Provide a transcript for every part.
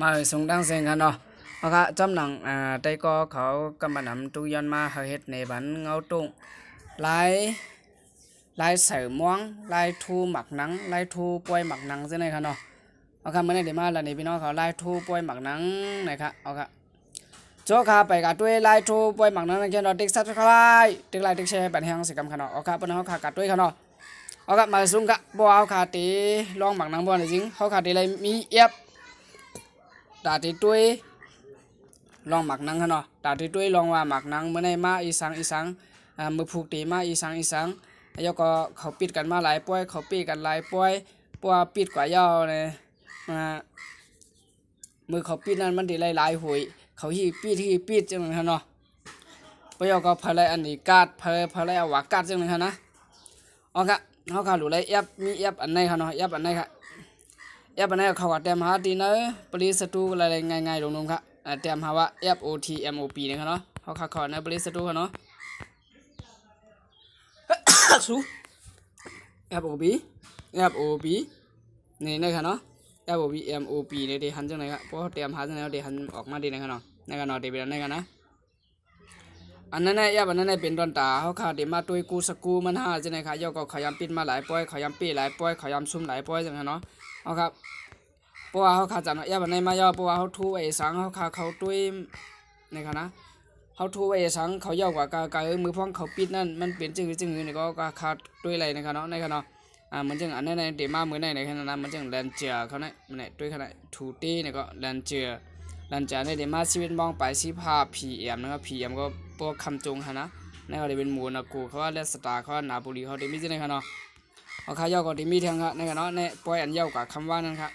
มาส่งดังเยงกันเนาะมาคะจำหนัง อ่าได้ก็เขากำบันำตุยอนมาเฮ็ดในบันเงาตุงลายลายเสอม่วงลายทูหมักหนังลายทูป่วยหมักหนังใช่ไหมคะเนาะเอาค่ะเมื่อไหร่เดี๋ยวมาละนี่พี่น้องเขาลายทูป่วยหมักหนังนะคะเอาค่ะโจคาไปกับด้วยลายทูป่วยหมักหนังนันเรีนเราติ๊กซับคลายติ๊กไลน์ติ๊กแชร์ปันแห้งสิกรรมคัะเนาะเอาค่ะปนเขาขากับด้วยคัะเนาะเอาค่ะมาซุ้มกับบ่เอาคาตีลองหมักหนังบัวนจริงเขาคาตีเลยมีเอฟบตาี่ตุ้ยลองหมักนังฮะเนาะตาี่ตุ้ยลองว่าหมักนังเมื่อไนมาอีสังอีสังอ่มือผูกตีมาอีสังอีสังแล้วก็เขาปิดกันมาหลายป่วยเขาปีกันหลายป่วยปัวปิดกว่ายาวเลยมามือเขาปิดนั้นมันดีหลายยหวยเขาฮีปิดฮีปิดจังเลยฮะเนาะปยก็พลายอันนี้กาดพลายพลายอวากาดจังเลยฮะนะอเคเขาขาดหลอไรแอปมีแอบอันไหนฮะเนาะแอบอันไหนคับแอปนั้นเขาว่าเตรียมหาตีนะปริสตูอะไรง่ายๆลงๆครับเตรียมหาว่าแ OTMOP นะครับเนาะเขาขาดขอนะปริสตูครับเนาะสูแอป OP แอป OP นี่นะครับเนาะ f o b MOP เนี่ยเดี๋ยวหันจังไหนครับเพอเตรียมหาจังไหนเดี๋ยวหันออกมาดีนะครับเนาะนะครับเนาะเดี๋ยวไปนั่นกันนะอันนั้นเนี่ยาบันนั้นแน่เป็นตอนตาเขาขาดเดมาตัวกูสกูมันห้าจะไหนคะยอก็ขยำปิดมาหลายป้อยขยำปีหลายป้อยขยำซุ่มหลายป้อยจังนะเนาะเอาครับปพว่าเขาขาดจันยาบันในมายาปพว่าเขาทูไอ้สังเขาขาเขาด้วยนขคะเขาทูไอ้สังเขาเย่ากว่ากากาเออมือพ้องเขาปิดนั่นมันเปลี่ยนจึงจึงอื่ก็ขาดด้วยอะไรนครันขณะครัเะอ่ามันจึงอันนั้นในเดมาเมือในในขณะนั้นมันจึงแลนเจียเขาเนี่ยมันเนี่ยุ้วยขณะทูตี้เนี่ยก็แลนเจียหลนเจากในเดมาชีวิตมองไปชีพาพีเอ็มนะครับพีเอ็มก็พวกคำจงฮะนะในเขาเด้เป็นหมูนะกูเขาว่าเลสตาเขาหนาบุรีเขาได้ไม่จช่นคริงในณะเอาค่าเย้าก็ดีมีเทียงครับในกันเนาะในป่อยอันเย้ากับคำว่านั้นครับ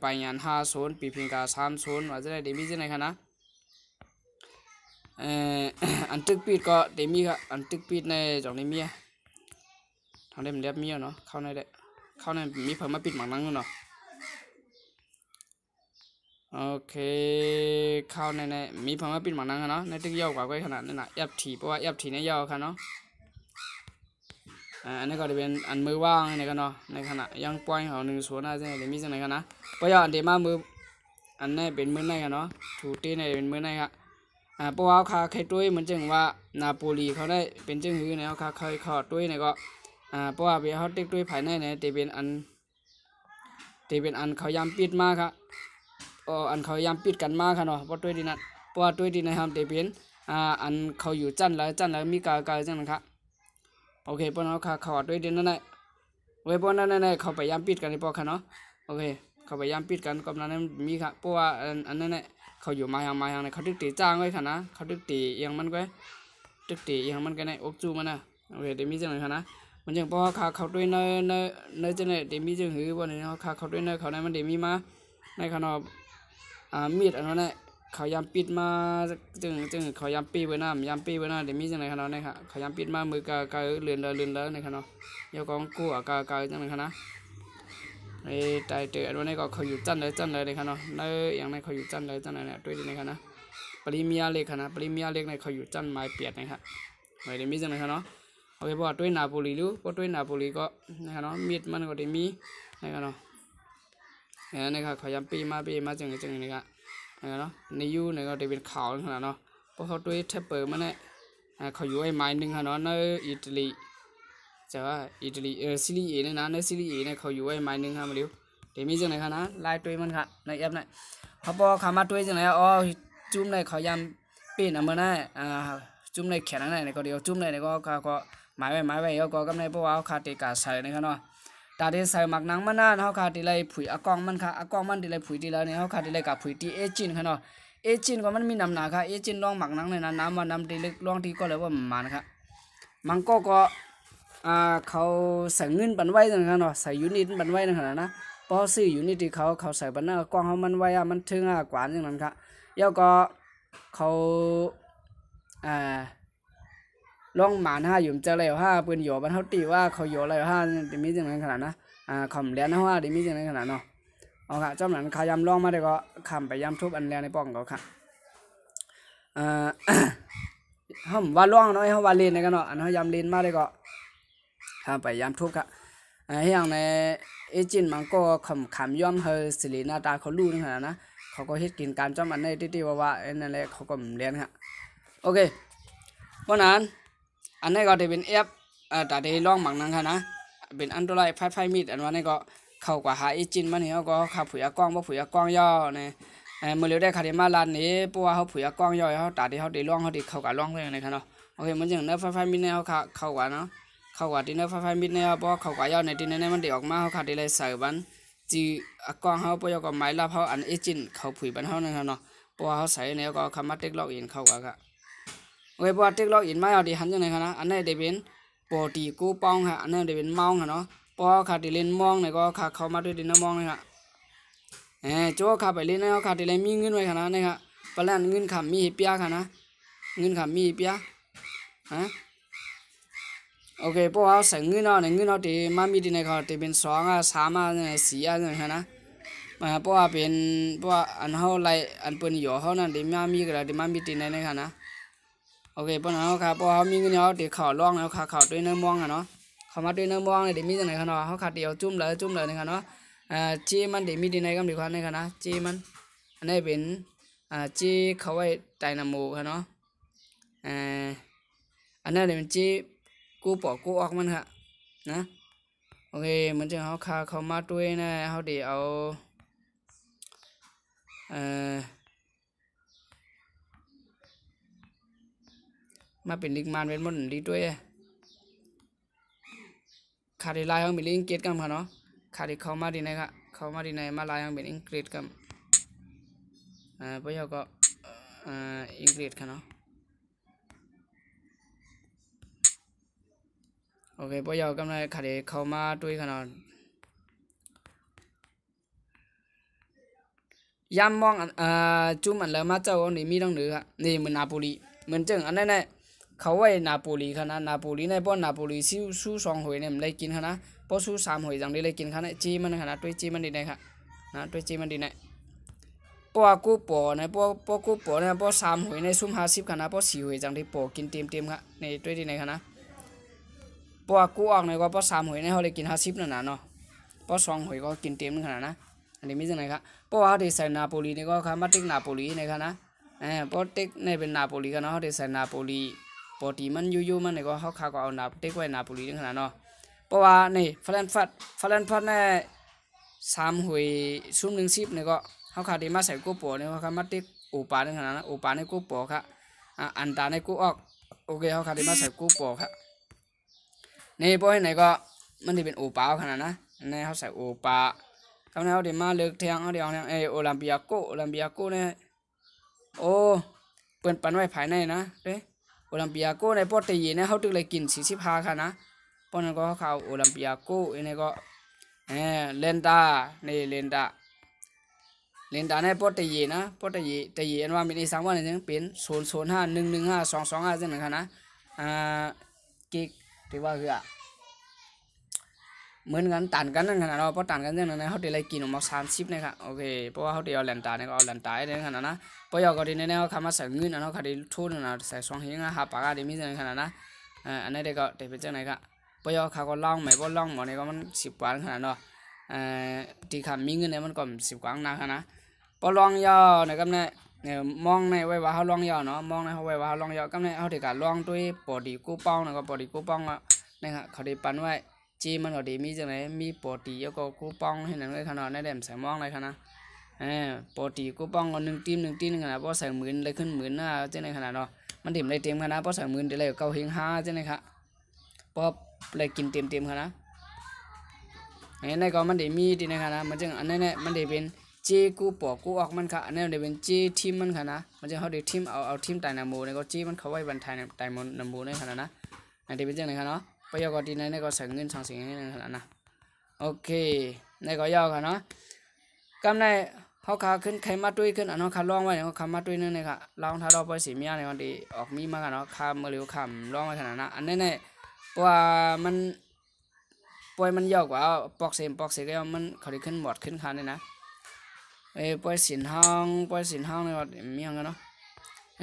ไปงานห้าศูนย์ปีพิงกาสามศูนย์ว่าจะได้เดมีที่ไหนครับนะอันตึกปีดก็เดมี่ครับอันตึกปีดในจังเนมียทางเดมเรียบมียเนาะ เข้าในได้เข้าในมีเพิ่มมาปิดหมังนั่งเนาะ โอเคเข้าในในมีเพิ่มมาปิดหมังนั่งเนาะในตึกเยาวกว่ากว้ขนาดนั้นนะยอบถีเพราะว่าแอบถีในเยาวคัะเนาะอันนี้ก็จะเป็นอันมือว่างในกัะในขณะยังปล่อยเขาหนึ่งส่วนได้ใช่ดี๋ยวมีจังไหนกันนะประโยชน์เดี๋ยวมามืออันนี้เป็นมือในกันเนาะถูตีในเป็นมือในครับอ่าเพราะว่าคาเคยด้วยเหมือนจังว่านาโปลีเขาได้เป็นจังหื้อในเขาคาเคยขอด้วยในก็อ่าเพราะว่าเบเขาติดกด้วยภายในเนี่ยเดี๋ยวเป็นอันเดี๋ยวเป็นอันเขายำปิดมากครับอ๋ออันเขายำปิดกันมากค่ะเนาะเพราะด้วยดีนัดเพราะว่าด้วยดีนะครับเดี๋ยวเป็นอ่าอันเขาอยู่จันแล้วจันแล้วมีกากาจังนะครับโอเคปนเอาขาเขาด้วยเดินนั่นแหละเว้ยปนนั่นแหละเขาไปย้ำปิดกันในปอกค่ะเนาะโอเค เขาไปย้ำปิดกันกับนั้นมีค่ะเพราะว่าอันนั้นแหละเขาอยู่มาอย่างมาอย่างในเขาตึกตีจ้างไว้ค่ะนะเขาตึกตีเอียงมันไว้ตึกตีเอียงมันกันในอกจูมันนะโอเคเดี๋ยวมีจังเลยค่ะนะมันยังพอขาเขาด้วยในในในจังเลยเดี๋ยวมีจังหือวันนี้เขาขาเขาด้วยในเขาในมันเดี๋ยวมีมา ในขนมอ่า มีดอันนั้นแหละเขายามปิดมาจึงจึงเขายามปีเวอร์น้ำยามปีเวอร์น้ำเดี๋ยวมีจังไรคะเนาะนี่ค่ะเขายามปิดมามือกากาเลื่อนเลยเลื่อนเลยนี่ค่ะเนาะเยากองกู้กากาจังไรคะนะไอใจเตอวันนี้ก็เขาอยู่จันเลยจันเลยเ่ยค่ะเนาะในอย่างในเขาอยู่จันเลยจันเลยเนี่ยด้วยดีนยคะนะปริมียเล็กค่ะนะปริมียเล็กในเขาอยู่จันไม้เปียดนะครับไเดี๋ยวมีจังไรคะเนาะโอเคพอด้วยนาบุรีลูเพราะด้วยนาบุรีก็นะครับเนาะมีดมันก็ได้มีนะครับเนาะเนี่ยนะครับขายามปีมาปีมาจังจังนะครับနော်နေယူနေก็ได้เป็นข่าวขนาดเนาะพอเขาด้วยแทบเปิดมาเนี่ยเขาอยู่ไอ้ไม้นึงฮะเนาะในอิตาลีจะว่าอิตาลีเออซิลีเอเนี่ยนะในซิลีเอเนี่ยเขาอยู่ไอ้ไม้นึงฮะมาเร็วเดี๋ยวมีจังไหนคะนะไล่ด้วยมันค่ะในแอปเนี่ยพอพอขามาด้วยจังไหนอ๋อจุ่มในเขายำปีนอ่ะเมื่อน่ะอ่าจุ่มในแขนนั่นไหนก็เดียวจุ่มในก็ก็หมายไว้หมายไว้ก็ก็กำไรเพราะว่าคาเตกาใส่นะครับเนาะตาเดใส่หมักนังมันนานเขาขาดดิเลยผุยอากองมันค่ะอากองมันดิเลยผุยดิแล้วเนี่ยเขาขาดดิเลยกับผุยตีเอจินค่ะเนาะเอจินก็มันมีน้ำหนาค่ะเอจินลองหมักนังเลยนะน้ำมันน้ำตเลึกลองทีก็เลยว่ามันค่ะมังก็ก็อ่าเขาใส่เงินบันไว้นะครับเนาะใส่ยูนิตบันไว้นะครับนะพอซื้อยูนิตที่เขาเขาใส่บันหน้ากองเขามันไว้อะมันถึงอะกวานอย่างนั้นครับแล้วก็เขาอ่าลองหมานห้าหยุมเจอเลยห้าปืนโยบันเท่าตีว่าเขาโยอเลยห้าดีมีจังนั้นขนาดนะอ่าคอมเลียนห้าดีมีจังนั้นขนาดเนาะเอาค่ะจอมหลังขายำลองมาได้ก็ขำไปยำทุบอันเลี้นในป้องเขาค่ะอ่อห้อมว่าล่วง้อยห้อาว่าเลนในกันเนาะอันเขายำเลนมาได้ก็ขำไปยำทุบค่ะอ่าอย่างในเอจินมันก็ขำขำย้อมเฮอสิรินาตาเขาลู่นี่ขนาดนะเขาก็เฮ็ดกินการจอมอันในที่ที่ว่าว่านั่นแหละเขาก็เลียนค่ะโอเค เพราะนั้นอันนี้ก็จะเป็นเอฟเอ่อแต่ได้ลองบางนั้นค่ะนะ เป็นอันตรายไฟไฟมีดอันวันนี้ก็เข้ากว่าหาอีจินมันเนี่ยก็ขับผุยกล้องบ่ผุยกล้องย่อเนี่ยเออมือเร็วได้คาเดมาลานนี้ปัวเขาผุยกล้องย่อเขาตาที่เขาได้ลองเขาได้เข้ากับลองเรื่องเลยค่ะเนาะโอเคมันอย่างเนื้อไฟไฟมีดเนี่ยเขาเข้ากว่าเนาะ เข้ากว่าที่เนื้อไฟไฟมีดเนี่ยปัวเข้ากว่าย่อในที่นั้นมันเดี๋ยวออกมาเขาขาดได้เลยใส่บันจีกล้องเขาปัวยก็ไม้ลาเขาอันอีจินเขาผุยบันเขาเนี่ยค่ะเนาะปัวเขาใส่เนี่ยก็คำว่าเต็กล็อกอินเข้ากว่าค่ะเว็บว่าติคโลอกอินไม่เอาดีหันยังไงคะนะอันนี้เดเป็นปอติกูป้องค่ะอันนี้เดเป็นมองค่ะเนาะปอขาดเล่นมองเนี่ยก็ขาเข้ามาด้วยดินมองเลยค่ะเออโจ้ขาไปเล่นแล้วขาดเล่นมีเงินไว้ค่ะนะนี่ค่ะปลาแลนเงินขำมีเปียค่ะนะเงินขำมีเปียฮะโอเคพวกเขาใส่เงินเนาะในเงินเนาะที่มามีดิีในเขาที่เป็นสองอ่ะสามอ่ะเนี่ยสี่อ่ะเนี่ยนะมาพวกเราเป็นพวกอันเขาไล่อันเป็นหยอเขานั่นดี่มามีกระดาษที่มามีดีในนี่ค่ะนะโอเคปนเอาครับพอเขามีเงินเขาเดี๋ยวเขาล่องแล้วขาเขาด้วยเนื้อม่วงอะเนาะเขามาด้วยเนื้อม่วงเลยเดี๋ยวมีจังไหนเขาเนาะเขาขาดเดียวจุ่มเลยจุ่มเลยนะครับเนาะอ่าจีมันเดี๋ยวมีดีในก็มีความในกันนะจีมัน อันนี้เป็นอ่าจีเขาไว้ไดนาโมครับเนาะอ่อันนี้เดี๋ยวเป็นจีกู้ปอกกูออกมันฮะนะโอเค มันจะเขาขาเขามาด้วยนะเขาเดี๋ยวเอาเอ่อมาเป็นลิงมานเป็นมนดีด้วยขาดลายของเป็นลิงเกตกันค่ะเนาะขาดเขามาดีนะครับเขามาดีในมาลายของเป็นอังกฤษกันอ่าพยอก็ อ่าอังกฤษค่ะเนาะ โอเคพยอกำลังขาดเขามาด้วยค่ะเนาะ ยามมองอ่าจุ่มอันแล้วมาเจ้าันีมีต้องหนือนี่เหมือนอาปุรีเหมือนเจิงอันนั้นแหละเขาไว้นาโปลีขนาดนาโปลีในป้อนนาโปลีสู้สู้สองหวยเนี่ยมันได้กินขนาดป้อสู้สามหวยจังได้เลยกินขนาดจีมันขนาดด้วยจีมันดีไหนค่ะนะด้วยจีมันดีไหนป้อกูป้อในป้อป้อกูป้อในป้อสามหวยในซุ้มห้าสิบขนาดป้อสี่หวยจังได้ป้อกินเต็มเต็มค่ะในด้วยดีไหนค่ะนะป้อกูออกในก็ป้อสามหวยในเขาเลยกินห้าสิบนั่นน่ะเนาะป้อสองหวยก็กินเต็มขนาดนะอันนี้ไม่จังไงนค่ะป้อเขาได้ใส่นาโปลีในก็ค่ะมาติ๊กนาโปลีในค่ะนะเออป้อติ๊กในเป็นนาโปลีกันเนาะเขาได้ใส่นาโปลีปกติมันยู่ๆมันเนี่ยก็เขาคาก็เอานาเต็กไว้นาปุรีถึงขนาดเนาะเพราะว่านี่ฟาัลนฟัดฟาัลนฟัดเนี่ยสามหวยซุ้มหนึ่งสิบเนี่ยก็เขาคาดีมาใส่กูปอเนี่ยเขาขามาเด็กอูปาถึงขนาดนั้นอูปาในกูปอค่ะอันตาในกูออกโอเคเขาคาดีมาใส่กูปอค่ะนี่พะให้ไหนก็มันจะเป็นอูปาขนาดนะในเขาใส่อูปาคำนี้เขาเดี๋ยวมาเลือกเทียงเขาเดี๋ยวเนี่ยเอโอลัมเบียโกโอลัมเบียโกเนี่ยโอ้เปิดปันไว้ภายในนะเด้โอลิมปิอาโกในปอดเตยเนี่ยเขาตึกเลยกินสี่สิบห้าค่ะนะปอนันก็เขาโอลิมปิอาโกอเนี่ยก็เออเลนตาในเลนตาเลนตาในปอดเตยนะปอดเตยเตยอันว่ามีในสามวันนึงเป็นศูนย์ศูนย์ห้าหนึ่งหนึ่งห้าสองสองห้าเส้นหนึ่งค่ะนะอ่ากิกที่ว่าคืออ่ะเหมือนกันตันกันนั่นขนาดเราเพราะตันกันเรื่องนั้นเขาเดี๋ยวไรกินออกมาสามชิปนะครับโอเคเพราะว่าเขาเดี๋ยวเอาแหลนตาเนี่ยก็เอาแหลนตาเนี่ยขนาดนะเพราะยอก็ดีแน่ๆเขาคำว่าใส่เงินนะเขาตดีทุนนะใส่สองหิ้งนะฮะปากกาดีมีเงินขนาดนะอ่าอันนี้เด็กก็เด็กเป็นเจ้าไหนครับเพราะยอเขาก็ล่องไหมก็ล่องหมอเนี่ยก็มันสิบกว่าขนาดเนาะอ่าที่คำมีเงินเนี่ยมันก็สิบกว่านะขนาดเพราะล่องยอนะครับเนี่ยเนี่ยมองในไว้ว่าเขาล่องยอเนาะมองในเขาไว้ว่าเขาล่องยอก็เนี่ยเขาเดีการก็ล่องด้วยปอดีกู้ป้องนะก็ปอดีกู้ป้องะนยครับเขาตดีปันไว้จีมันก็ดีมีจังไหนมีโปรตีแล้วก็คูปองให้หนังเลยขนาดในแดมใส่มองเลยขนาดเออโปรตีคูปองก็หนึ่งตีมหนึ่งตีมนขนาดพอใส่หมื่นเลยขึ้นหมื่นหน้าจังไนขนาดเนาะ มันเต็มเลยเต็มขนาดพอใส่หมื่นเดี๋ยวเลยเก้าเฮงห้าจังไหนครับพอเลยกินเต็มเต็มขนาดเห็่ยในก็มันเดี๋ยวมีดีนะคนับะมันจังอันนี้นเนี่ยมันเดี๋ยวเป็นเจกูปอกกูออกมันค่ะแนวนเดี๋ยวเป็นเจทีมมันค่ะนะมันจะเขาเดี๋ยวทีมเอาเอาทีมไตนามูในก็เจมันเขาไว้บรรทายไตนนามูในขนาดะนะอันเดี๋ยวเป็นจ้าไหนค่ะเนาะประโยคดีในในก็ใส่เงินสองสิ่งนี้นึงนะโอเคในก็ย่อค่ะเนาะกำในเขาขาขึ้นใครมาด้วยขึ้นอ่ะเนาะขาล่องไว้เนี่ยเขาขามาด้วยนึงเนยค่ะลองท้ารอาไปสีเมียเนี่ยวันดีออกมีมากเนาะขามือเร็วขำล่องไว้ขนาดนั้นอันนี้เนี่ยปว่ามันป่วยมันยอกกว่าปอกเสมปอกเสก็ยอมมันเขาได้ขึ้นหมดขึ้นคันเลยนะเอ้ป่วยสินห้องป่วยสินห้องเนี่ยมีอย่างกันเนาะ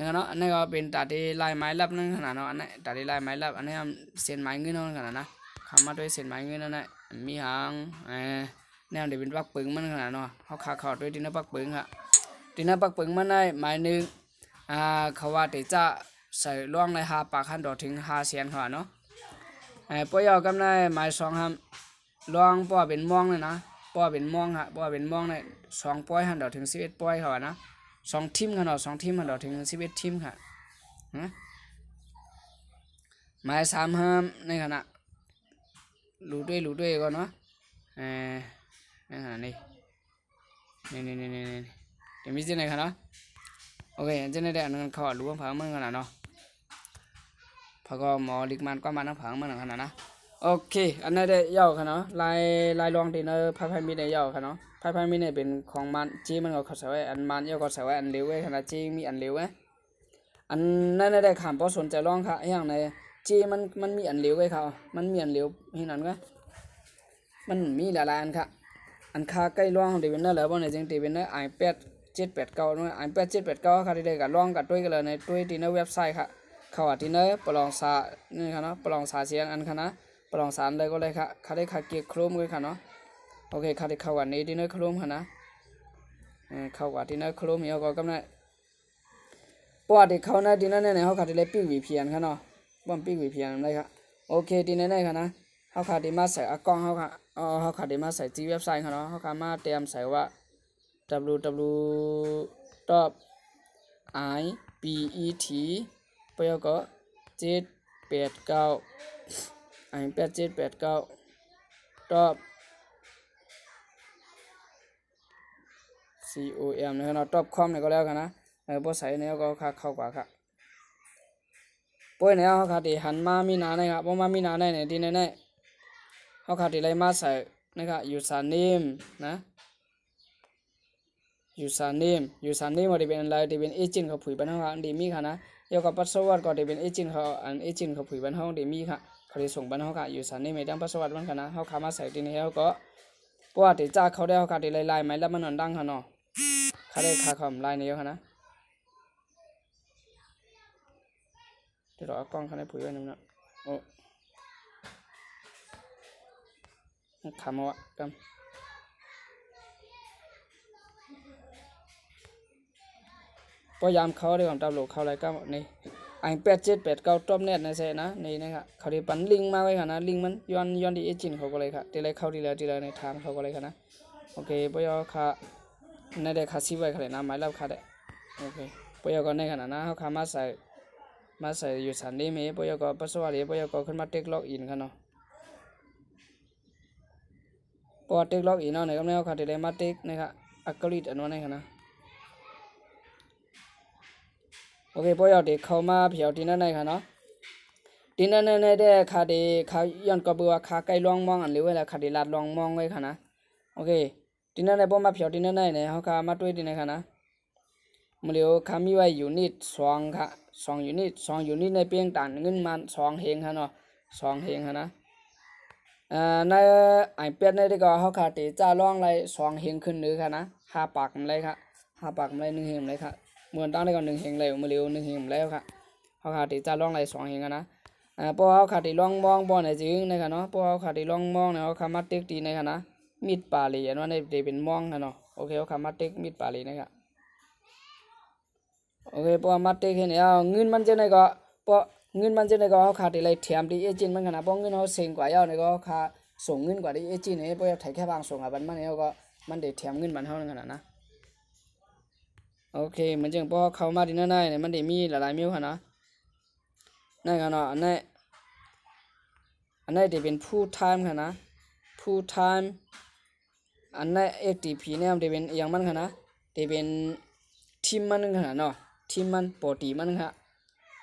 นเนาะอันนี้ก็เป็นตัดที่ลายไม้ลับนั่นขนาดเนาะอันนี้ตัดที่ลายไม้ลับอันนี้เส้นไม้เงินนั่นขนาดนะทำมาด้วยเส้นไม้เงินนั่นแหละมีหางเออแนวเดี๋ยวเป็นปักปึงมันขนาดเนาะเขาขาขอดด้วยดินนปักปึงอะดินนปักปึงมันได้ไม้หนึ่งอ่าเขาว่าแต่จะใส่ล่วงในหาปากขั้นดอกถึงหาเสียนขนาดเนาะไอ้ป้อยอกกำได้ไม้สองหรับล่วงป่อเป็นม่วงเลยนะป่อเป็นม่วงฮะป่อเป็นม่วงเนี่ยสองปอยหันดอกถึงสิบเอ็ดปอยเขาดนะสองทีมกันเนาะสองทีมกันเนาะถึงสิบเอ็ดทีมค่ะหมายสามห้ามในขณะรู้ด้วยรู้ด้วยก่อนเนาะเออในขณะนี้นี่นี่นี่นี่เดี๋ยวมีสิ่งไหนขณนาะโอเคจะในแดดนั้นเขารู้ว่าผังเมืองขนาดเนาะพอก็หมอลิกมันก็มาน้งผังเมืองขนาดนะโอเคอันนี้ได้ย่อค่ะเนาะลายลายรองดีเนอร์พายพายมีได้ย่อค่ะเนาะไฟมีเนี่ยเป็นของมันจีมันก็เขาใส่ไวอันมันเยอะก็ใส่ไว้อันเร็วไว้ขนาดจีมีอันเร็วไว้อันนั่นได้ขามเพราะสนใจร้องค่ะอย่างในจีมันมันมีอันเร็วไอ้เขา มันมีอันเร็วที่นั่นไวมันมีหลายอันค่ะอันค่าใกล้ร้องเดวินเนอร์แล้วบ่เนี่ยจิงเดวินเนอร์ไอแปดเจ็ดแปดเก้าด้วยไอแปดเจ็ดแปดเก้าค่ะที่ได้กับร้องกับด้วยกันเลยในด้วยที่ในเว็บไซต์ค่ะเขาาที่เนอร์ปลองสานี่ค่ะเนาะปลองสาเสียงอันค่ะนะปลองสารเลยก็เลยค่ะเขาได้ค่ะเกียร์ครมเลยค่ะเนาะโอเคคาดิเข้าวันนี้ดีนอรคลุมฮะนะเข้าวันดีนอรคลุมเฮาก็กำลังปวดที่เขานะดีนอ่เนี่ยเขาขาดที่เลยปิ้ววีเพียนค่ะเนาะบ่มปิ้ววีเพียนได้ครับโอเคดีนอร์เนี่ยค่ะนะเขาขาดที่มาใส่กล้องเขาขาดเขาขาดที่มาใส่จีเว็บไซต์ค่ะเนาะเขาขาดมาเตรียมใส่ว่า www top i p e t ไปแล้วก็เจ็ดแปดเก้าไอแปดเจ็ดแปดเก้า top com นะครับเนาะ top com เนี่ยก็แล้วกันนะเออพอใส่เนี่ยก็ค่าเข้ากว่าครับป่้ยเนี่ยเขาขาดที่หันมามีนานยครับพอมามีนาไดยเนี่ยที่แน่ๆเขาขาดที่ไรมาใส่นะครับอยู่สารนิมนะอยู่สารนิมอยู่สารนิมมันจะเป็นอะไรที่เป็นเอจินเขาผุยบ้นห้องัดีมีค่ะนะเดี๋ยวกับปัสสาวะก็จะเป็นเอจินเขาอันเอจินเขาผุยบ้าน้องดีมีค่ะเขาจะส่งบ้าน้องค่ะอยู่สารนิมไม่ต้องปัสสาวะมัานค่ะนะเขาขามาใส่ที่นี่เขาก็ว่าติจ้าเขาได้เขาขาดีไล่ไล่ไหมแล้วมันนอนดังค่ะเนาะาได้ค่าคอมไลน์นี้เยอะนะเดี๋รอกล้องเขาได้ปุยไว้นึงนะโอ้ขำวะกันพยายามเขาด้วยความตบหลจเขาอะไรก็นี่อันแปดเจ็ดแปดเก้าตบมแนทในเซนะนี่นะครับเขาได้ปั่นลิงมาไว้ค่ะนะลิงมันย้อนย้อนดีเอจินเขาก็เลยค่ะทีไรเขาดีแล้วทีไรในทางเขาก็เลยค่ะนะโอเคพยายามค่ะนเด็กข้าศึกไปขนาดนั้นไม่รับขาดโอเคปุยก็ในี่ยขนาดนั้นเขาขามาใส่มาใส่อยู่สันนีมไหปุยก็ปัสสาวะเลยปุยก็ขึ้นมาเทคล็อกอินขนาดพอเทคล็อกอินเอาในก็ไม่เอาขาดเลยมาเทคเนี่ยค่ะอักขริตอันวันในขนาดโอเคปุยกเด็กเข้ามาเผาที่นั่นในขนาดทีนั่นในเด็กขาดเขาย้อนกลับไปว่าขาไกลลองมองอันหรือว่าขาดลาดลองมองไว้ขนาดโอเคทีนั่นในบ่มาเผียวทีนั่นในเนี่ยเขาขามาด้วยทีนั่นค่ะนะมือเดียวคำม่ไว้ยูนิตสองค่ะสองยูนิตสองยูนิต ในเปียงตันเงินมันสองเฮงค่ะเนาะสองเฮงค่ะนะเอ่อในไอ้เป็ดในที่ก่็เขาขาตีจ้าร้องเลยสองเฮงขึ้นหรือค่ะนะห้าปากเลยค่ะห้าปากเลยหนึ่งเฮงเลยค่ะเหมือนตั้งได้ก่อนหนึ่งเฮงเลยมือเดียวหนึ่งเฮงแล้วค่ะเขาขาตีจ้าร้องเลยสองเฮงค่ะนะเอ่อพวกเขาขาตีร้องมองบ่อไหนจริงในค่ะเนาะพวกเขาขาตีร้องมองเนี่ยเขามาเต็กตีในค่ะนะมิดปาลีอันว่าในเดเป็นม่วงนะเนาะโอเคเขาคำมาเต็กมิดปาลีนะครับโอเคพอมาเต็กเห็นแล้วเงินมันจะไหนก็พอเงินมันจะไหนก็เขาขาดอะไรแถมดีเอจินมันขนาดพอเงินเขาเซ็งกว่าเยาในก็ขาส่งเงินกว่าดีเอจินเนี่ยพอถ่ายแค่บางส่งอ่ะมันมันเนี่ยก็มันเด็ดแถมเงินมันเท่านั้นขนาดนะโอเคมันจึงพอเขามาดินั่น้เนี่ยมันเดมีหลายๆมิวขนาดนั่นขนาดนั่นอันนี้เดเป็นผู้ไทม์ค่ะนะผู้ไทมอันนั้นเอกตีพีเนี่ยมันจะเป็นยังมันขนาดเป็นทีมมันขนาดเนาะทีมมันปกติมันค่ะ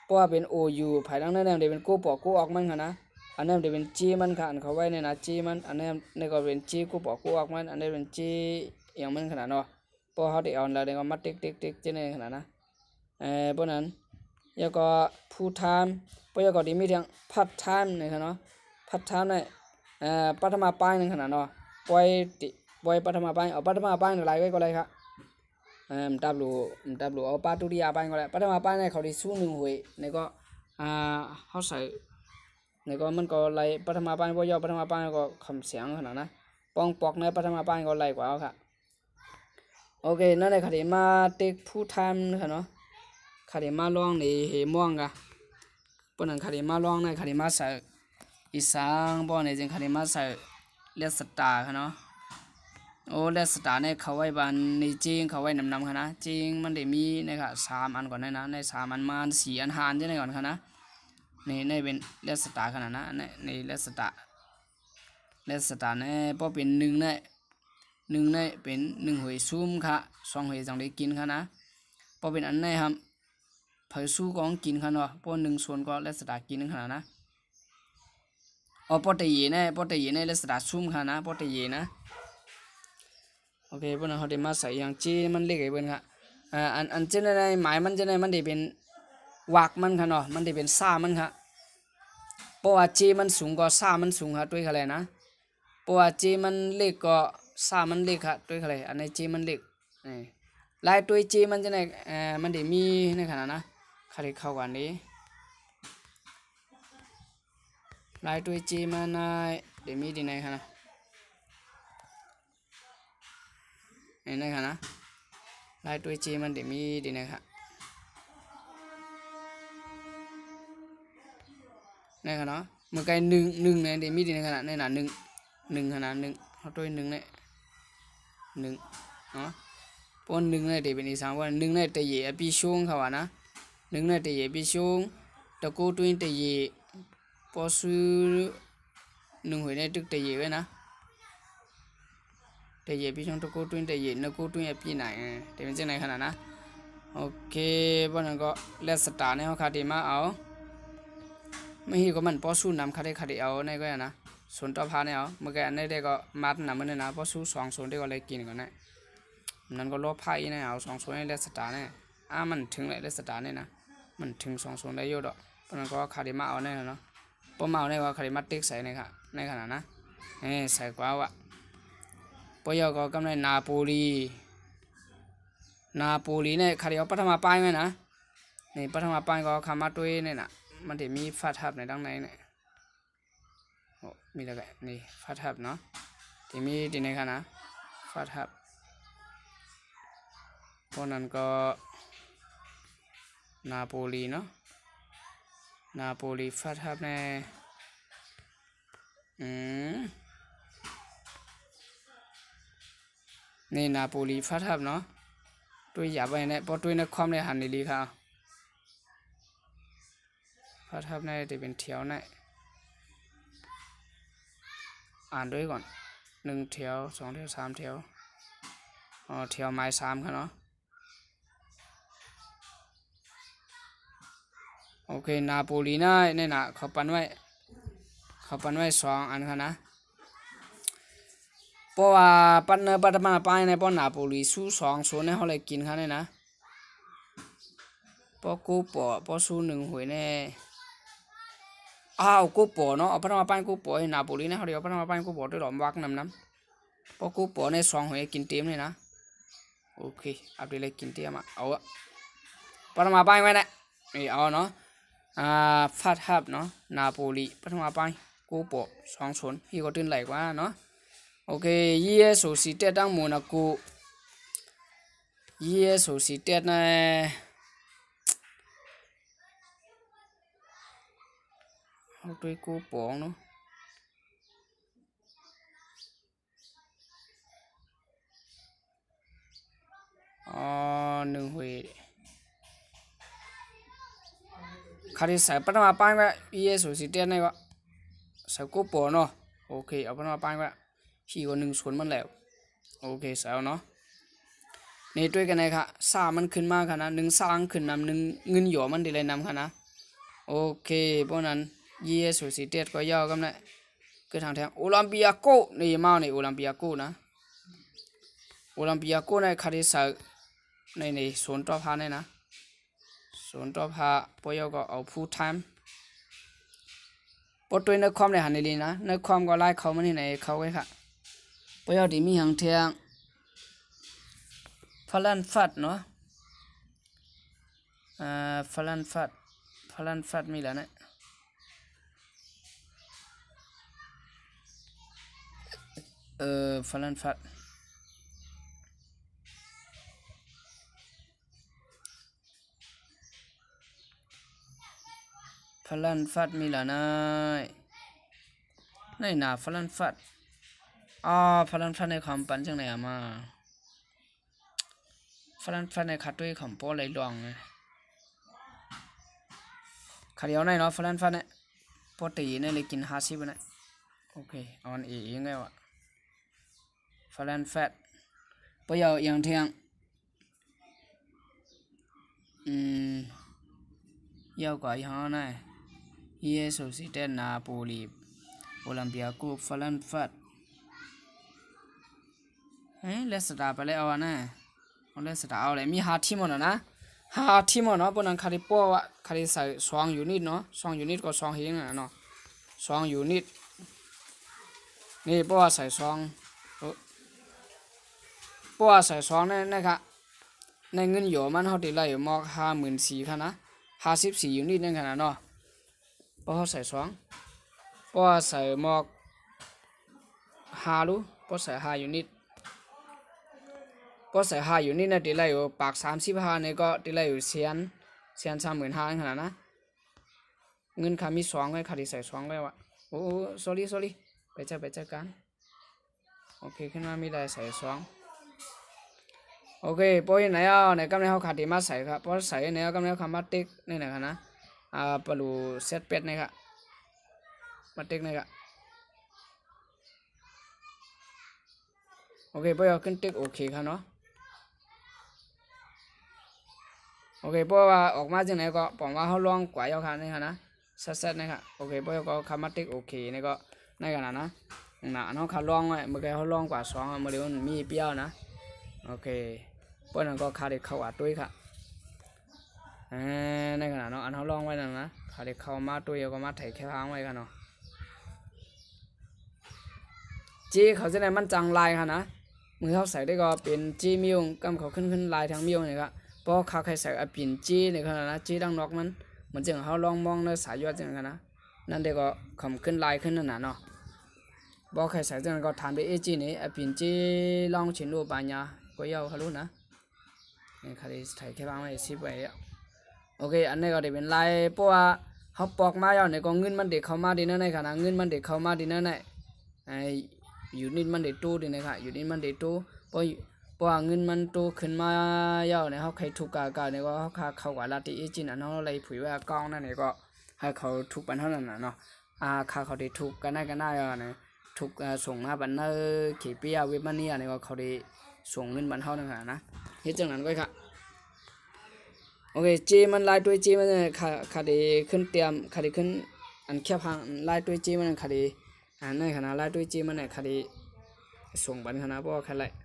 เพราะว่าเป็นโอยูภายหลังนั้นเนี่ยมันจะเป็นกู้ปอกกู้ออกมันขนาดอันนี้มันจะเป็นจีมันค่ะอันเขาไว้ในนะจีมันอันนี้นในก็เป็นจีกู้ปอกกู้ออกมันอันนี้เป็นจียังมันขนาดเนาะพะเขาได้อ่อนแล้วเดีก็มัดติ๊กติ๊กติ๊กเจนขนาดนะ เออเพราะนั้นแล้วก็ผู้ทามะยก็ดีมีเทียงพัดทามเนี่ยคเนาะพัดทามเนี่ยเอ่อปัฒมาป้ายหนึ่งขนาดเนาะปว้ติบอยปฐมาปายอ๋อปฐมาปายอะไรไวก็เลยครับเอ็มดับลูเอ็มดับลอ๋อปาตุริยาปายก็เลยปฐมาปายในเขาที่สู้หนึ่งหวยในก็อ่าเขาใส่ในก็มันก็เลยปฐมาปายว่ายอปฐมาปายก็คำเสียงขนาดนั้นปองปอกในปฐมาปายก็เลยกว่าครับโอเคนั่นในขดีมาเด็กผู้ทำนะครับเนาะขดีมาลองในเหม่วงกะปนังขดีมาลองในขดีมาใส่อีสานปอนในจึงขดีมาใส่เลือดสตาร์ครับเนาะโอ้เลสตานีในเขาไว้บันในจริงเขาไว้นำนำค่ะนะจริงมันได้มีนะครับสามอันก่อนนะนะในสามอันมาสี่อันหานใช่ไหมก่อนค่ะนะในในเป็นเลสตาขนาดนะในในเลสตาเลสตานีในพอเป็นหนึ่งในหนึ่งในเป็นหนึ่งหวยซุ้มค่ะสองหวยจังได้กินค่ะนะพอเป็นอันในครับเผยสู้ของกินค่ะเนาะพอหนึ่งส่วนก็เลสตากินขนาดนะอ๋อพอตี่ยีในพอตี่ยีในเลสตาซุ้มค่ะนะพอตีเย่นะโอเคเพื่อนเขาได้มาใส่อย่างจีมันเล็กไอ้เพื่อนครับอ่าอันอันเจนในหมายมันจะในมันได้เป็นวักมันคับเนาะมันได้เป็นซ่ามันครับเพราะว่าจีมันสูงก็ซ่ามันสูงครับด้วยอะไรนะเพราะว่าจีมันเล็กก็ซ่ามันเล็กครับด้วยอะไรอันในจีมันเล็กนี่ลายตัวจีมันจะในเอ่อมันได้มีในขนาดนะคาิกเข้ากันนี้ลายตัวจีมันในเดี๋ยวมีดีในขนาดนี่นะคะนะลายตัวจีมันเดี๋ยวมีดีนะคะนี่ค่ะเนาะเมื่อกีหนึ่งหนึ่งเนี่ยเดมีดีนะคะนะในหนาหนึ่งหนึ่งขนาดหนึ่งเขาตัวหนึ่งเนี่ยหนึ่งเนาะปนหนึ่งเนี่ยเดี๋ยวเป็นอีสานว่าหนึ่งเนี่ยตะเยียปีชงค่ะวะนะหนึ่งเนี่ยตะเยียปีชงตะโกตัวนี้ตะเยียพอซื้อหนึ่งหวยเนี่ยตึกตะเยีไว้นะတဲ့ยေพี่ชงตံးกูตတွင်းတဲ့ရေနှစ်ကူတွင်းีပြည့်နိုင်တယนาြน်စင်နိုโอเคบานั่นก็เลสตาร์ในคาดีมาเอาไม่ฮีก็มันพอสู้นำาคาได้คาดีเอาในก็อย่างนะส่วนต่อพาเนี่ยเอาเมื่อกี้อันนี้ได้ก็มัดนำมันเลยนะพอสู้สองส่วนได้ก็เลยกินก่อนนะนั่นก็ลบไพ่เนี่ยเอาสองส่วนในเลสตาร์เนี่ยอ้ามันถึงเลยเลสตาร์เนี่ยนะมันถึงสองส่วนได้เยอะดอกบานั่นก็คาดีมาเอาใน่เนาะพอมาเอาในก็คาดีมาติ๊กใส่ในค่ะในขนาดนะเฮ้ใส่กว่าวะปยောกำเนิดนา့နာีนาလီနีเนี่ยနဲ့ခါရောပထမပိုင်းမယ်နော်นี่ปฐมปายก็คามาตัวยเนี่ยนะมันจะมีฟัทับในด้านในเนี่ยโอ้มีอลไรนี่ฟัทับเนาะที่มีที่ไหนคะนะฟัทับคนนั้นก็ นาโปลีเนาะ นาโปลีฟัทับในอืมนี่นาโปลีฟัดทับเนาะตัวหยาบไปเนี่ยพอตัวนักความเลยหันดีค่ะฟัดทับเนี่ยจะเป็นแถวเนี่ยอ่านด้วยก่อนหนึ่งแถวสองแถวสามแถว อ๋อแถวไม้สามค่ะเนาะ โอเคนาโปลีน่าเนี่ยนะเขาปันไว้เขาปันไว้สองอันค่ะนะพราะว่าปันเนปัตมาปายในป้อนหนาปูรีสู้สองศูนย์ในเขาเลยกินเขาเนี่ยนะพอกูปอพอสู้หนึ่งหวยแน่ยอ้าวกูปอเนาะพัฒนาปั้นกูปอให้หนาปูรีเนีะเขาเดียวพัฒนาปั้นกูปอด้วยหลอมวักน้ำน้ำพอกูปอในสองหวยกินเต็มเลยนะโอเคอัปเดตเลยกินเต็มอ่ะเอาปะพัฒนาปั้นไว้นะนี่เอาเนาะอ่าฟาดฮับเนาะนาปุรีพัฒมาป้นกูปอสองชนยพี่ก็ตื่นไหลกว่าเนาะ ok ye so si te dang mo na ku ye so si te na ok ku pong no ờ nương huy khari sai bắt mà bang vậy ye so si te này vậy sai ku pong no ok ở bắt mà bang vậy ขี่กวันหนึ่งศูนมันแล้วโอเคสาวเนาะนี่ด้วยกันนะครับสามมันขึ้นมากค่ะนะหนึ่งสร้างขึ้นนำหนึ่งเงินหยอมันดีเลยนำค่ะนะโอเคพวกนั้นเยสุสีเตียดก็ย่อกันนะคืทางแทงโอลัมปิอาโกนี่มาในโอลัมปิอาโกนะโอลัมปิอาโกในคาริสาในในสวนต่อพาในนะสวนต่อพาวอย่ก็เอาผู้ทมปตัวในความในหันนลีนะ ในความก็ไล่เขามันที่ไหนเขาไว้ค่ะปยอดีมีหังเทียงฟลันฟัดเนาะอ่าฟลันฟัดฟลันฟัดมีแล้วนะเออฟลันฟัดฟลันฟัดมีแล้วนะในหนาฟลันฟัด à phần phần này không bắn chẳng này mà phần phần này khát đuôi không bỏ lấy loang này khát yếu này nó phần phần này bỏ tỷ này lấy kín há xí bên này ok on ý nghe vậy phần phẹt bây giờ yên thiêng um yêu quả yếu này Yesus tên Napoli Olympia Cup phần phẹt เอ้เลสตาไปเลยเอานาเลสตาเอาเลยมีฮาที่มอนนะฮาที่มอนเนาะุนนังนคาริปัวะคาริใส่สองยูนิตเนาะสองยูนิตก็สองเฮงอ่ะเนาะสองยูนิตนี่ปวใส่สองปวใส่สองนี่นะครับ ในเงินโยมันเขาติไล่มอกห้าหมื่นสี่ค่ะนะห้าสิบสี่ยูนิตนั่นขนาดเนาะปวใส่สองปวใส่มอกห้าลูปวใส่ห้ายูนิตก็เสียหายอยู่นี่นะตีไรอยู่ปากสามสิบห้าเนี่ยก็ตีไรอยู่เซียนเซียนสามหมื่นห้าขนาดนะเงินขามีสองเลยขาดีใส่สองเลยวะโอ้โห sorry sorry ไปเจ้าไปเจ้ากันโอเคขึ้นมาไม่ได้ใส่สองโอเคพอยไหนอ่ะไหนกำเนิเขาขาดีมาใส่ครับเพราะใส่เนี่ยกำเนิเขามาติ๊กนี่นะครับนะอ่าปลูเซตเป็ดนี่ครับมาติ๊กนี่ครับโอเคพอยอาขึ้นติ๊กโอเคครับเนาะโอเคพราว่าออกมาจากไหนก็ผมว่าเขาลองกว่ายาดคันนี่ค่ะนะเซตๆนะครับโอเคเพราก็คามาติกโอเคนี่ก็ในขณะนะหนาเนาะเขาลองเว้เมื่อกี้เขาลองกว่าสองเมื่อเดีอยวมีเปรี้ยวนะโอเคพราะนั่งก็คาดเข้าอัดด้วยค่ะในขณะเนาะอันเขาลองไว้นั่นนะคาดเข้ามาด้วยก็มาาถแค่พังไว้กันเนาะจีเขาจะได้มันจังลายค่ะนะมือเขาใส่ได้ก็เป็นจีมิวกำเขาขึ้นขึ้นลายทางมิวนี่ครับพอเขาใครใส่อปินจีนี่ขนาดนะจีดังนกมันเหมือนจังเขาลองมองนล้สายยอดจังกันนะนั่นเด็กก็ขมขึ้นลายขึ้นนั่นน่ะเนาะบอใครใส่จังก็ทานไปเอจีนี่อปินจีลองชินรูปปัญญาก็ยาวเขารู้นะนี่ครีส่ยแค่บางไม่สิบไปโอเคอันนี้ก็เด้เป็นลายเพราะว่าเขาปอกมาเ่าในกองเงินมันเด็กเข้ามาดีนั่นในขณะเงินมันเด็กเข้ามาดีนั่นในไออยู่นิตมันเด็กตู้ดีนะครับอยู่นิตมันเด็กตู้เพราะปวเงินมันโตขึ้นมาเยอะนยเขาใครถูกกากาเนี่ยก็เขาเขากว่าลาติอีจินอันเขาเลยผุยว่ากองนั่นเนี่ยก็ให้เขาทุกปันเท่านั้นนะเนาะอาขาเขาได้ทุกกันได้กันได้เนี่ยทุกส่งมาบันเนอร์ขีเปียเวิบมันนี่ยเนี้ก็เขาได้ส่งเงินบันเท่านั้นนะเฮ็ดจังนั้นก็ค่ะโอเคจีมันไล่ตัวจีมันเนี่ยขาขาดีขึ้นเตรียมขาดีขึ้นอันแคบพังไล่ตัวจีมันขาดีอันในขณะล่ตัวจีมันเนี่ยขาดีส่งบันขณะบ่ขาดไย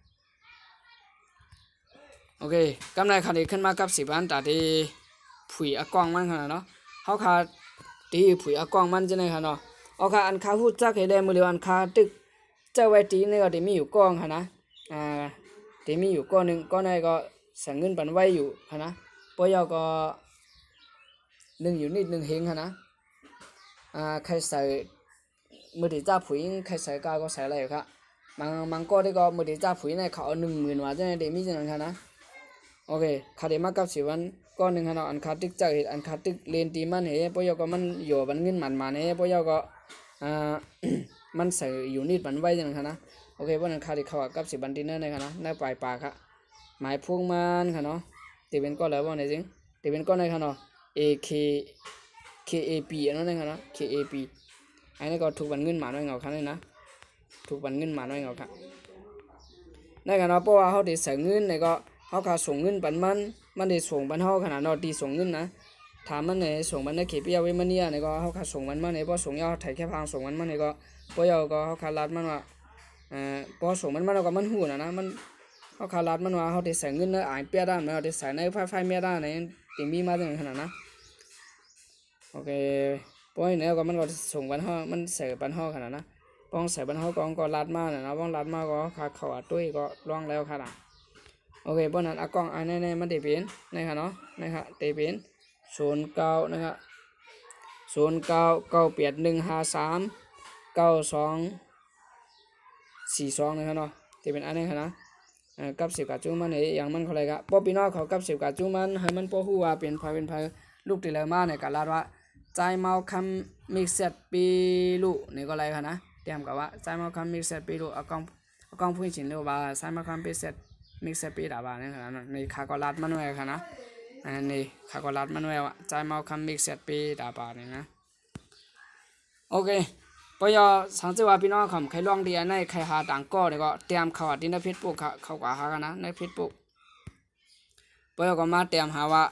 โอเคกำไรขาดขึ้นมากับสิบอันแต่ที่ผุยอกองมันขนาดเนาะเขาขาดที่ผุยอกองมันจะไหนขนาดเนาะเอาคอันคาพูดจักให้ได้ มือเดียวอันคาตึกเจ้าไว้ตีเนี่ยก็เดมีอยู่กองนาดนะ อ่าเดมีอยู่ก้อนหนึ่งก้อนไหนก็สั่งเงินปันไว้อยู่ขนาดปอยอก็หนึ่งอยู่นิดหนึ่งเฮงขนานอ่า ใครใส่มือถือจ้าผุย ใครใส่กาก็ใส่อะไรอยู่ครับางบางก้อนที่ก็มือถือจ้าผุยในเขาหนึ่งหมื่นว่าจะไหนเดมีจะไหนค่ะนะโอเค คาเดมากับสิวันก็หนึ่งฮะเนาะ อันคาติกจากเหตุอันคาติกเลนตีมันเฮ้ปอยก็มันอยู่บันเงินหมันมาเนี่ปอยก็ อ่า มันใส่อยู่นิดมันไว้ยังไะนะ โอเคพวานนั้นคาดิเขากับสิบันตินเนอร์ในคะนะ ในปลายปากค่ะหมายพวงมันค่ะเนาะตีเป็นก้อนแล้วบ้าไหนจริงตีเป็นก้อนในคนะเนาะ A K K A P นั่นเองค่ะเคเะ K A P อันนี้ก็ถูกบันเงินหมันไว้เงาคันนียนะ ถูกบันเงินหมันไว้เงาค่ะในคณะนาะเพราะว่าเขาติดใส่เงินในก็เขาก็ส่งเงินปันมัน มันได้ส่งบันเฮาขนาดนอตีส่งเงินนะถามมันไหนส่งมันได้เขียเปียวไว้มันเนี่ยนี่ก็เขาก็ส่งมันมัไหนพอส่งยอดายแค่พังส่งมันมัไหนก็พอยวก็เขาขาลัดมันว่าเอ่อพอส่งมันมัแล้วก็มันหูนะนะมันเขาขาลัดมันว่าเขาได้ใส่เงินนะ้อ่านเปียด้านมหนเขาได้ใส่ในไฟไฟเมียด้านไหนติมีมาถึงขนาดนะโอเคพอยเนี่ยก็มันก็ส่งบันเฮามันใส่บันเฮาขนาดนะป้องใส่บันเฮากองก็ลัดมาน่ะนะป้องลัดมาก็ขาเขาอ่ะตุ้ยก็ร้องแล้วขนาดโอเคบนนั้นอาก้องอันในมันเตเป็นนะครับเนาะนะครับเตเป็นศูนย์เก้านะครับศูนย์เก้าเก้าเปียดหนึ่งห้าสามเก้าสองสี่สองนะครับเนาะเตเป็นอันนี้ครับนะกับสิบกับจุ้งมันเี่ยอย่างมันเขาอะไรกะป้อปีโนอเขากับสิบกับจุ้งมันให้มันป้อหัวเป็นพายเป็นพายลูกตีเลยมาเนี่ยกะลาดว่าใจเมาคำมิกเซตปีลูนี่ก็อะไรคัะนะเตรียมกับว่าใจเมาคำมิกเซตปีลูอากองอากองพูดฉินเร็วบ่าใจเมาคำมิกเซต m i ี speed apa น i h น a n nih k า k u ั a t manu ะนะอ n น i h k ากร l ดม m น n u ya cai mau kan mix s ปีดาบานี่นะโอเคปยสังเกตว่าพี่น้องขำใครลองเรียในใครหาต่างก็เนี่ยก็เตรียมข่าวดินในเพจปุกเขากว่าหากันนะในเพจปุกปยก็มาเตรียมหาว่า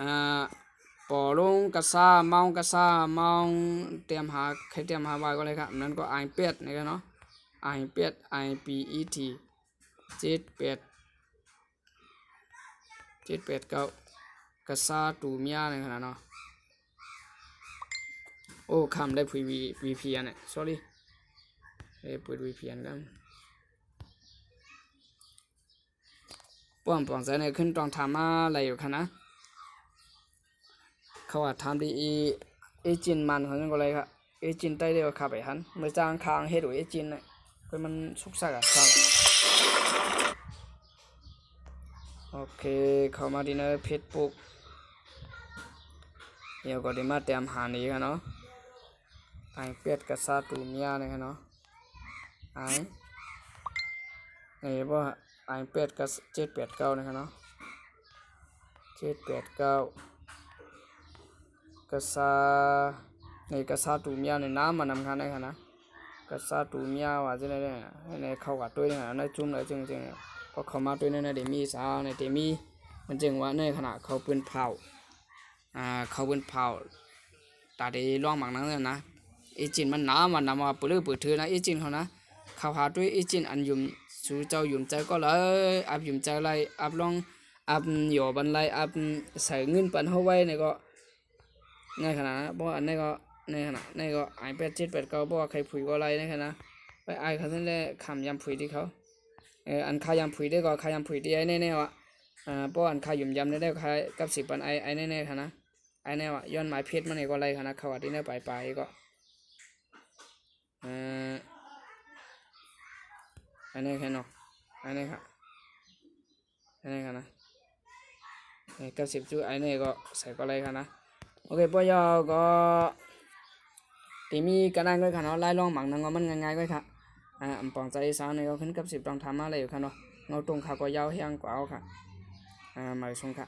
อ่าปอลงกระซ่าเมากระซ่าเมาเตรียมหาใครเตรียมหาไว้ก็เลยครับนั้นก็ไอเป็ดนี่ก็เนาะไอเป็ดไอปีอีทีจ็ดแปดเจ็ดแปดเก้ากระซาตูมยาในขนาดเนาะ โอ้คำได้พูดวีวีพีเนเนี่ย sorry ได้พูดวีพีนกันป้อมป้องใจเนี่ยขึ้นตองทำอะไรอยู่คะนะเขาว่าทำดีเอจินมันเขาเรียก็เลอะไรครับเอจินใต้เดียวขับไปฮันเมื่อจ้างคางเฮดูเอจินเนี่ยคือมันสุกสักอะครับโอเคเข้ามาดีนในเพจปุ๊กเดี๋ยวก็ได้มาเตรียมหานี้กันเนาะ ไอเป็ดกับซาตูมยาเลยกัเนาะไอเนี่ยว่าไอเป็ดกับเจ็ดแปดเก้านะครับเนาะเจ็ดแปดเก้ากษาในกษาตูมยาในน้ำมันนำคันนะครับนะกษาตูมยาว่าจะได้เนี่ยในเข้ากับตัวเนี่ยในจุ่มเลยจริงๆพอเขามาตัวนั้นะเดมีสาวในเดมีมันจึงว่าในขณะเขาเป็นเผา อ่าเขาเป็นเผาตาดีร่องหมักนั่นเลยนะ อีจิน มันหนามันนำมาปปื้มปื้อเธอนะอีจินเขานะ เขาหาด้วยอีจินอันยุ่มสูเจ้ายุ่มใจก็เลยอับยุ่มใจไรอับลองอับหยอบันไลอับใส่เงินปันเข้าไว้ในก็ในขณะนะเพราะอันนี้ก็ในขณะในก็ไอแปดเจ็ดแปดเก้าเพราะว่าใครผุยก็ไรในขณะไปไอเขาทั้นแรกคำยำผุยที่เขาเอออันคายัมผุยได้ก็คายัมผุยดีไอแน่ๆวะอ่าป้ออันคาหยุ่มยำได้ได้คายกับสิบปันไอไอแน่ๆค่ะนะไอแน่วะย้อนหมายเพชรมันเอก็ไรค่ะนะขวัดที่เนี่ยไปไปก็อ่าอันนี้แค่นออันนี้ค่ะอันนี้ค่ะนะกับสิบจุดไอแน่ก็ใส่ก็ไรค่ะนะโอเคป้อยอก็ตีมีกระด้างก็ขค่ะนาะไล่ล่องหมังนังก็มันง่ายๆก็ค่ะอ่าอัปองใจสาวในเขาขึ้นกับ สิบตองทำมาอะไรอยู่ค่ะเนาะเงา ตรงค่ะก็ ยาวเฮียงกว่เอา ค่ะ อ่า มาชมค่ะ